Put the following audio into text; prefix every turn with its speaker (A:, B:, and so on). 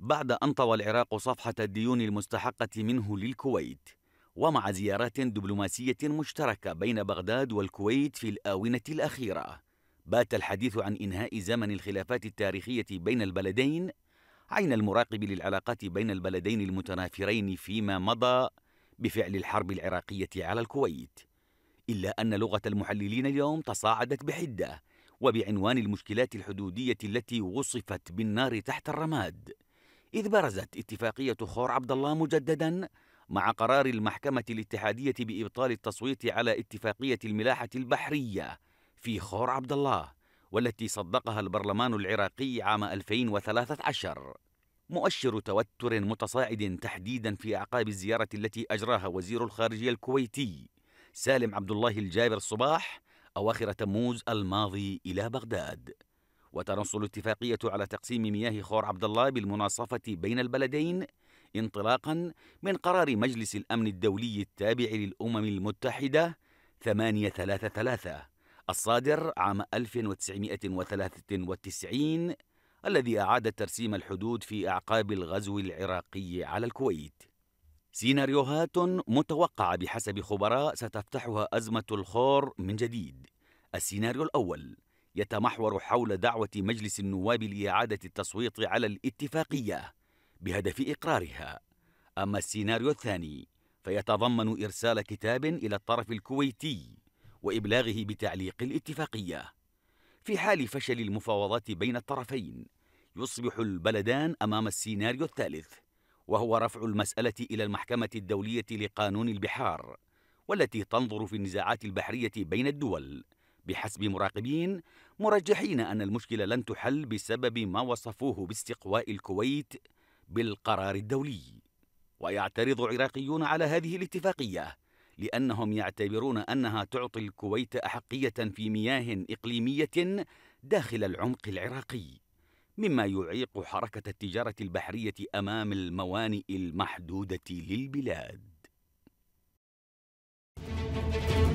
A: بعد أن طوى العراق صفحة الديون المستحقة منه للكويت ومع زيارات دبلوماسية مشتركة بين بغداد والكويت في الآونة الأخيرة بات الحديث عن إنهاء زمن الخلافات التاريخية بين البلدين عين المراقب للعلاقات بين البلدين المتنافرين فيما مضى بفعل الحرب العراقية على الكويت إلا أن لغة المحللين اليوم تصاعدت بحدة وبعنوان المشكلات الحدودية التي وصفت بالنار تحت الرماد إذ برزت اتفاقية خور عبد الله مجددا مع قرار المحكمة الاتحادية بإبطال التصويت على اتفاقية الملاحة البحرية في خور عبد الله والتي صدقها البرلمان العراقي عام 2013 مؤشر توتر متصاعد تحديدا في أعقاب الزيارة التي أجراها وزير الخارجية الكويتي سالم عبد الله الجابر الصباح أواخر تموز الماضي إلى بغداد وتنص الاتفاقية على تقسيم مياه خور عبد الله بالمناصفة بين البلدين انطلاقا من قرار مجلس الأمن الدولي التابع للأمم المتحدة 833 الصادر عام 1993 الذي أعاد ترسيم الحدود في أعقاب الغزو العراقي على الكويت سيناريوهات متوقعة بحسب خبراء ستفتحها أزمة الخور من جديد السيناريو الأول يتمحور حول دعوة مجلس النواب لإعادة التصويت على الاتفاقية بهدف إقرارها أما السيناريو الثاني فيتضمن إرسال كتاب إلى الطرف الكويتي وإبلاغه بتعليق الاتفاقية في حال فشل المفاوضات بين الطرفين يصبح البلدان أمام السيناريو الثالث وهو رفع المسألة إلى المحكمة الدولية لقانون البحار والتي تنظر في النزاعات البحرية بين الدول بحسب مراقبين مرجحين أن المشكلة لن تحل بسبب ما وصفوه باستقواء الكويت بالقرار الدولي ويعترض عراقيون على هذه الاتفاقية لأنهم يعتبرون أنها تعطي الكويت أحقية في مياه إقليمية داخل العمق العراقي مما يعيق حركة التجارة البحرية أمام الموانئ المحدودة للبلاد.